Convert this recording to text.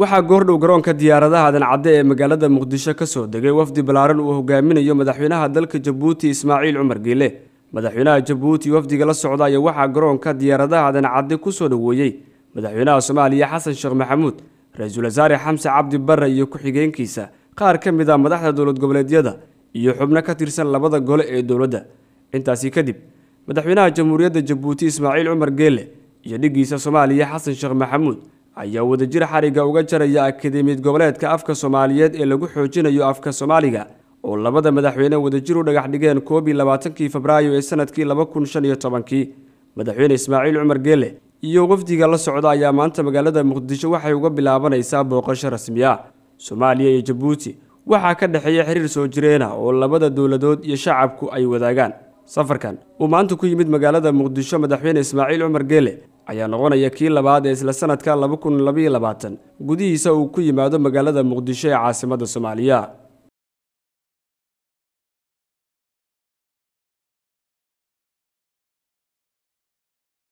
waxaa goordhow garoonka diyaaradaha dan cadde ee magaalada muqdisho ka soo degay wafdi ballaaran uu hogaaminayo madaxweynaha dalka jabuuti ismaaciil cumar giile madaxweynaha jabuuti wafdiga la socda ayaa waxaa garoonka diyaaradaha dan cadde ku soo dhoweeyey madaxweynaha soomaaliya xasan sheekh maxamuud ra-iisul wasaare xamse cabdi barre iyo ku-xigeenkiisa qaar ka mid a ah madaxda dowlad goboleedyada iyo xubno ka tirsan labada gole ee dowladda intaasi kadib madaxweynaha jamhuuriyadda jabuuti ismaaciil cumar geele iyo dhiggiisa soomaaliya xasan sheekh maxamuud ayaa wadajir xariga uga jaraya akademiyad goboleedka afka soomaaliyeed ee lagu xoojinayo afka soomaaliga oo labada madaxweyne wadajir u dhagax dhigeen koob iyo labaatankii febraayo ee sanadkii laba kun shan iyo tobankii madaxweyne ismaaciil cumar geele iyo wafdiga la socda ayaa maanta magaalada muqdisho waxay uga bilaabanaysaa booqasho rasmiya soomaaliya iyo jabuuti waxaa ka dhexeeya xiriir soo jireena oo labada dowladood iyo shacabku ay wadaagaan safarkan uu maanta ku yimid magaalada muqdisho madaxweyne ismaaciil cumar geele ayaa noqonaya kii labaad ee isla sanadka laba kun labayo labaatan gudihiisa uu ku yimaado magaalada muqdisho ee caasimadda soomaaliya